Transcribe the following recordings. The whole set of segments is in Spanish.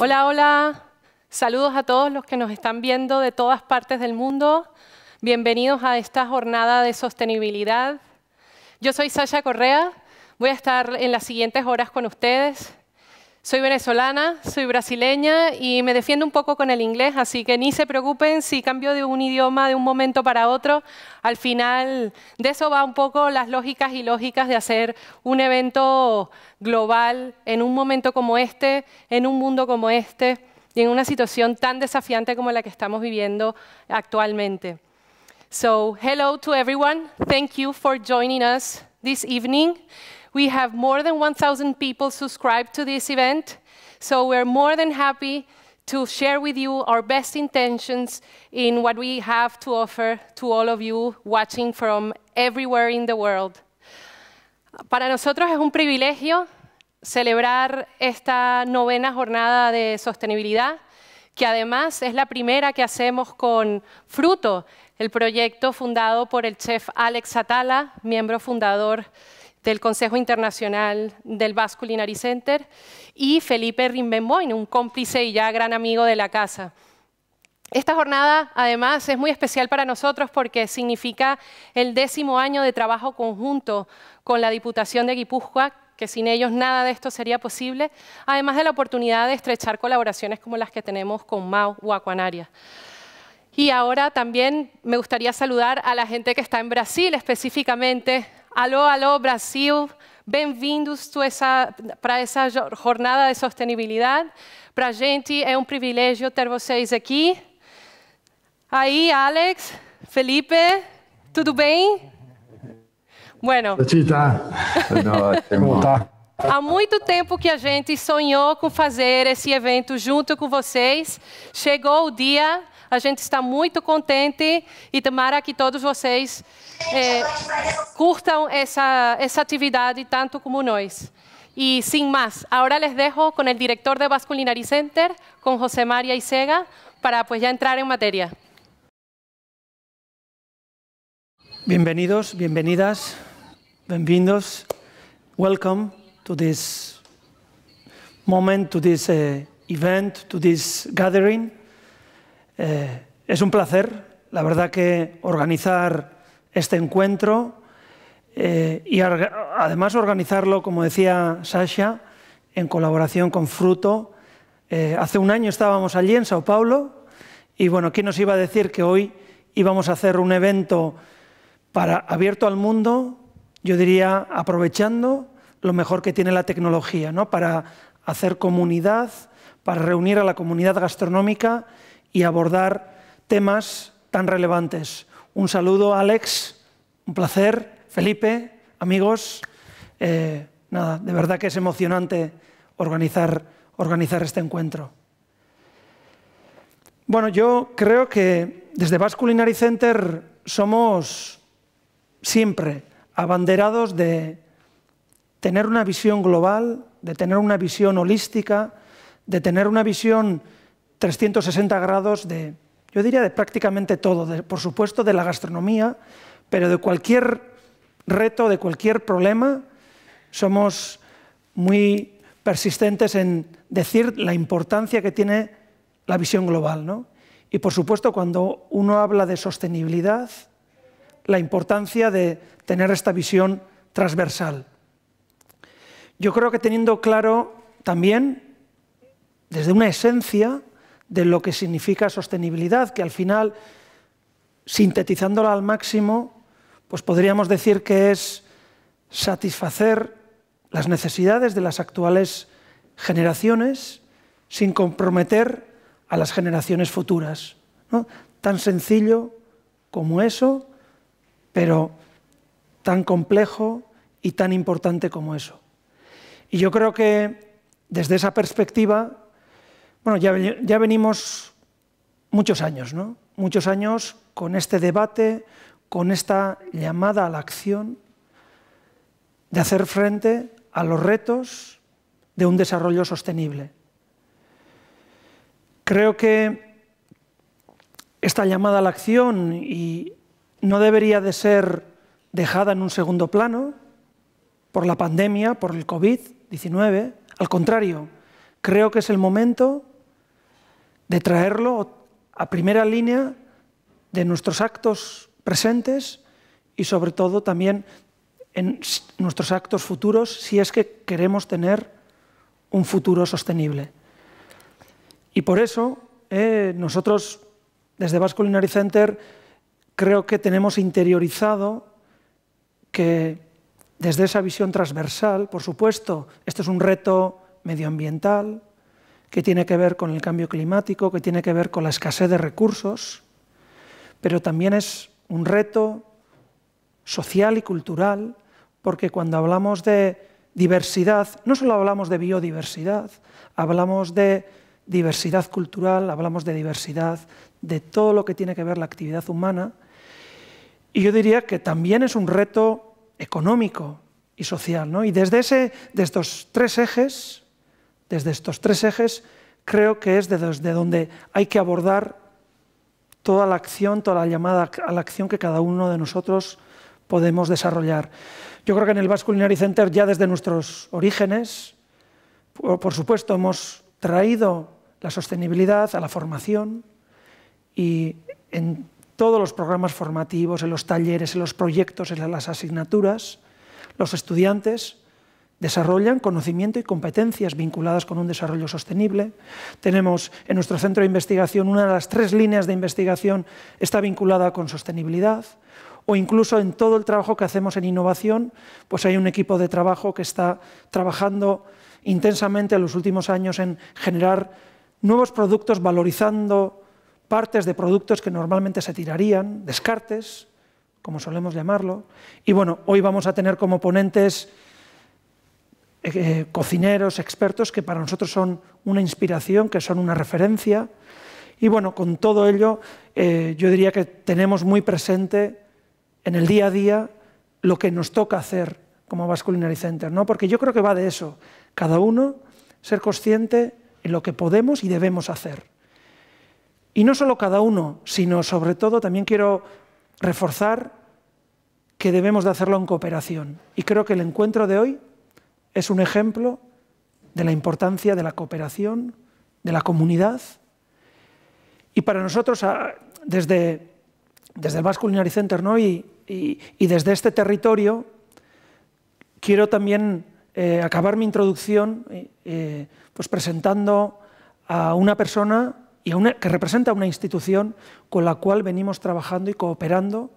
Hola, hola. Saludos a todos los que nos están viendo de todas partes del mundo. Bienvenidos a esta jornada de sostenibilidad. Yo soy Sasha Correa. Voy a estar en las siguientes horas con ustedes. Soy venezolana, soy brasileña y me defiendo un poco con el inglés, así que ni se preocupen si cambio de un idioma de un momento para otro. Al final de eso va un poco las lógicas y lógicas de hacer un evento global en un momento como este, en un mundo como este y en una situación tan desafiante como la que estamos viviendo actualmente. So, hello to everyone. Thank you for joining us this evening. We have more than 1,000 people subscribed to this event, so we're more than happy to share with you our best intentions in what we have to offer to all of you watching from everywhere in the world. Para nosotros es un privilegio celebrar esta novena jornada de sostenibilidad, que además es la primera que hacemos con Fruto, el proyecto fundado por el chef Alex Atala, miembro fundador del Consejo Internacional del Basque Culinary Center, y Felipe Rimbenboin, un cómplice y ya gran amigo de la casa. Esta jornada, además, es muy especial para nosotros porque significa el décimo año de trabajo conjunto con la Diputación de Guipúzcoa, que sin ellos nada de esto sería posible, además de la oportunidad de estrechar colaboraciones como las que tenemos con MAU Huacuanaria. Y ahora también me gustaría saludar a la gente que está en Brasil, específicamente Alô, alô, Brasil. Bem-vindos para essa jornada de sustentabilidade. Para a gente é um privilégio ter vocês aqui. Aí, Alex, Felipe, tudo bem? Bueno. Tá. Como tá? Há muito tempo que a gente sonhou com fazer esse evento junto com vocês. Chegou o dia, a gente está muito contente e tomara que todos vocês é, curtam essa, essa atividade tanto como nós. E sem mais, agora les dejo com o diretor do Vasculinary Center, com José Maria Isega, para pues já entrar Bem-vindos, bem Bienvenidos, bienvenidas, bienvenidos. Welcome to this moment, to this uh, event, to this gathering. Eh, es un placer, la verdad, que organizar este encuentro eh, y además organizarlo, como decía Sasha, en colaboración con Fruto. Eh, hace un año estábamos allí en Sao Paulo y bueno, ¿quién nos iba a decir que hoy íbamos a hacer un evento para abierto al mundo? Yo diría aprovechando lo mejor que tiene la tecnología, ¿no? Para hacer comunidad, para reunir a la comunidad gastronómica y abordar temas tan relevantes. Un saludo, Alex, un placer, Felipe, amigos. Eh, nada, de verdad que es emocionante organizar, organizar este encuentro. Bueno, yo creo que desde Basque Culinary Center somos siempre abanderados de tener una visión global, de tener una visión holística, de tener una visión 360 grados de, yo diría, de prácticamente todo, por supuesto de la gastronomía, pero de cualquier reto, de cualquier problema, somos muy persistentes en decir la importancia que tiene la visión global. ¿no? Y por supuesto, cuando uno habla de sostenibilidad, la importancia de tener esta visión transversal. Yo creo que teniendo claro también, desde una esencia, de lo que significa sostenibilidad, que al final, sintetizándola al máximo, pues podríamos decir que es satisfacer las necesidades de las actuales generaciones sin comprometer a las generaciones futuras. Tan sencillo como eso, pero tan complejo y tan importante como eso. Y yo creo que desde esa perspectiva bueno, ya, venimos muchos años, ¿no? Muchos años con este debate, con esta llamada a la acción de hacer frente a los retos de un desarrollo sostenible. Creo que esta llamada a la acción y no debería de ser dejada en un segundo plano por la pandemia, por el COVID-19. Al contrario, creo que es el momento de traerlo a primera línea de nuestros actos presentes y sobre todo también en nuestros actos futuros si es que queremos tener un futuro sostenible. Y por eso eh, nosotros desde Vasco Culinary Center creo que tenemos interiorizado que desde esa visión transversal, por supuesto, esto es un reto medioambiental, que tiene que ver con el cambio climático, que tiene que ver con la escasez de recursos, pero también es un reto social y cultural, porque cuando hablamos de diversidad, no solo hablamos de biodiversidad, hablamos de diversidad cultural, hablamos de diversidad de todo lo que tiene que ver la actividad humana, y yo diría que también es un reto económico y social. ¿no? Y desde, ese, de estos tres ejes, desde estos tres ejes, creo que es desde donde hay que abordar toda la acción, toda la llamada a la acción que cada uno de nosotros podemos desarrollar. Yo creo que en el Basque Culinary Center, ya desde nuestros orígenes, por supuesto, hemos traído la sostenibilidad a la formación y en todos los programas formativos, en los talleres, en los proyectos, en las asignaturas, los estudiantes desarrollan conocimiento y competencias vinculadas con un desarrollo sostenible. Tenemos en nuestro centro de investigación una de las tres líneas de investigación está vinculada con sostenibilidad o incluso en todo el trabajo que hacemos en innovación, pues hay un equipo de trabajo que está trabajando intensamente en los últimos años en generar nuevos productos valorizando partes de productos que normalmente se tirarían, descartes, como solemos llamarlo. Y bueno, hoy vamos a tener como ponentes eh, eh, cocineros, expertos que para nosotros son una inspiración, que son una referencia. Y bueno, con todo ello, eh, yo diría que tenemos muy presente en el día a día lo que nos toca hacer como Basque Culinary Center, ¿no? porque yo creo que va de eso, cada uno ser consciente en lo que podemos y debemos hacer. Y no solo cada uno, sino sobre todo también quiero reforzar que debemos de hacerlo en cooperación. Y creo que el encuentro de hoy es un ejemplo de la importancia de la cooperación, de la comunidad. Y para nosotros, desde, el Basque Culinary Center y, desde este territorio, quiero también eh, acabar mi introducción eh, eh, pues presentando a una persona y que representa una institución con la cual venimos trabajando y cooperando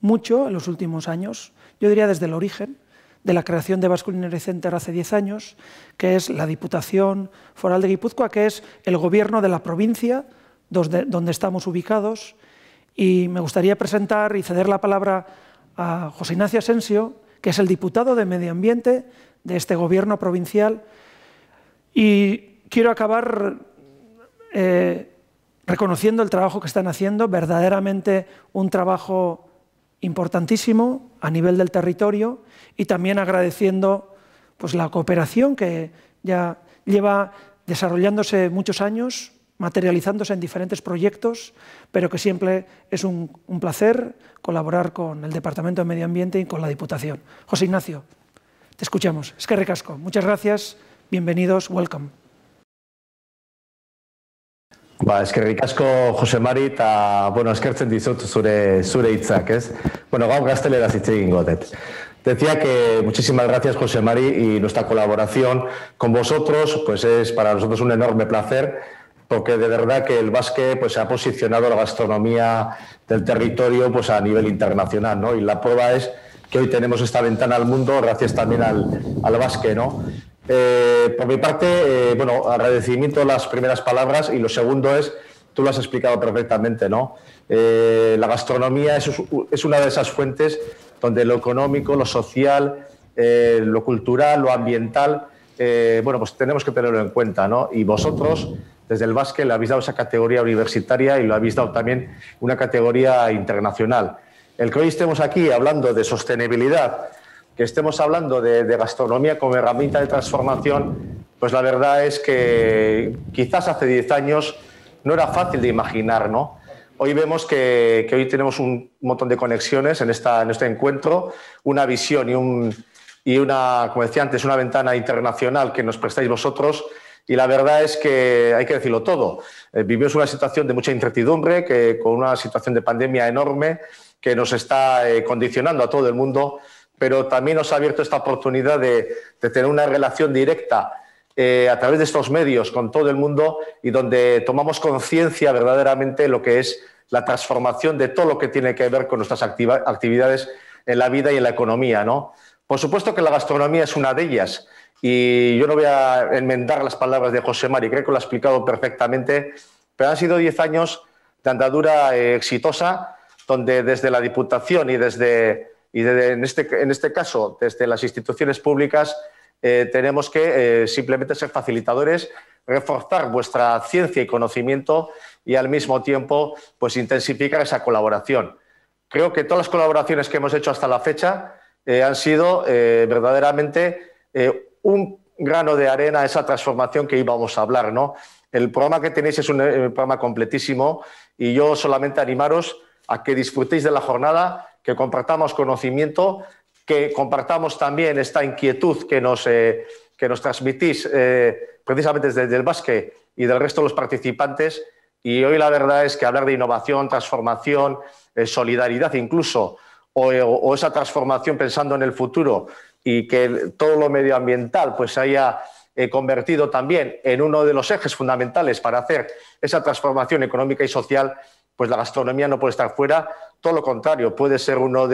mucho en los últimos años, yo diría desde el origen, de la creación de Basculinary Center hace 10 años, que es la Diputación Foral de Guipúzcoa, que es el gobierno de la provincia donde, estamos ubicados. Y me gustaría presentar y ceder la palabra a José Ignacio Asensio, que es el diputado de Medio Ambiente de este gobierno provincial. Y quiero acabar eh, reconociendo el trabajo que están haciendo, verdaderamente un trabajo importantísimo a nivel del territorio y también agradeciendo pues, la cooperación que ya lleva desarrollándose muchos años, materializándose en diferentes proyectos, pero que siempre es un, un placer colaborar con el Departamento de Medio Ambiente y con la Diputación. José Ignacio, te escuchamos. Es que recasco. Muchas gracias. Bienvenidos. Welcome. Ba, eskerrik asko Jose Mari eta bueno, eskertzen dizut zure zure hitzak, es? Bueno, gau gaztelera hitz egingo Decía que muchísimas gracias José Mari y nuestra colaboración con vosotros, pues es para nosotros un enorme placer porque de verdad que el básquet pues ha posicionado la gastronomía del territorio pues a nivel internacional, ¿no? Y la prueba es que hoy tenemos esta ventana al mundo gracias también al, al básquet, ¿no? Eh, por mi parte, eh, bueno, agradecimiento las primeras palabras y lo segundo es, tú lo has explicado perfectamente, ¿no? Eh, la gastronomía es, una de esas fuentes donde lo económico, lo social, lo cultural, lo ambiental, bueno, pues tenemos que tenerlo en cuenta, ¿no? Y vosotros, desde el básquet, le habéis dado esa categoría universitaria y lo habéis dado también una categoría internacional. El que hoy estemos aquí hablando de sostenibilidad, que estemos hablando de, gastronomía como herramienta de transformación, pues la verdad es que quizás hace 10 años no era fácil de imaginar, ¿no? Hoy vemos que, hoy tenemos un montón de conexiones en, esta, en este encuentro, una visión y, una, como decía antes, una ventana internacional que nos prestáis vosotros y la verdad es que hay que decirlo todo. Eh, vivimos una situación de mucha incertidumbre, que, con una situación de pandemia enorme que nos está eh, condicionando a todo el mundo pero también nos ha abierto esta oportunidad de, tener una relación directa eh, a través de estos medios con todo el mundo y donde tomamos conciencia verdaderamente lo que es la transformación de todo lo que tiene que ver con nuestras actividades en la vida y en la economía. ¿no? Por supuesto que la gastronomía es una de ellas. Y yo no voy a enmendar las palabras de José Mari, creo que lo ha explicado perfectamente, pero han sido 10 años de andadura eh, exitosa, donde desde la Diputación y desde y este, en, este, caso, desde las instituciones públicas, eh, tenemos que eh, simplemente ser facilitadores, reforzar vuestra ciencia y conocimiento y al mismo tiempo pues, intensificar esa colaboración. Creo que todas las colaboraciones que hemos hecho hasta la fecha eh, han sido verdaderamente un grano de arena a esa transformación que íbamos a hablar. El programa que tenéis es un programa completísimo y yo solamente animaros a que disfrutéis de la jornada que compartamos conocimiento, que compartamos también esta inquietud que nos, eh, que nos transmitís eh, precisamente desde el básquet y del resto de los participantes. Y hoy la verdad es que hablar de innovación, transformación, eh, solidaridad incluso, o, esa transformación pensando en el futuro y que todo lo medioambiental pues haya convertido también en uno de los ejes fundamentales para hacer esa transformación económica y social, pues la gastronomía no puede estar fuera, todo lo contrario, puede ser eh, una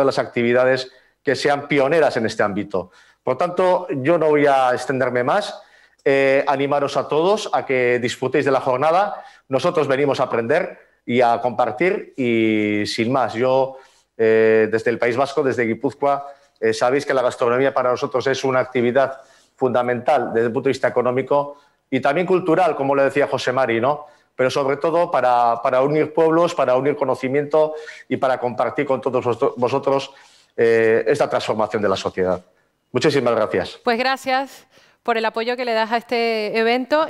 de las actividades que sean pioneras en este ámbito. Por tanto, yo no voy a extenderme más, eh, animaros a todos a que disfrutéis de la jornada, nosotros venimos a aprender y a compartir y sin más, yo eh, desde el País Vasco, desde Guipúzcoa, sabéis que la gastronomía para nosotros es una actividad fundamental desde el punto de vista económico y también cultural, como le decía José Mari, ¿no? pero sobre todo para, unir pueblos, para unir conocimiento y para compartir con todos vosotros eh, esta transformación de la sociedad. Muchísimas gracias. Pues gracias por el apoyo que le das a este evento.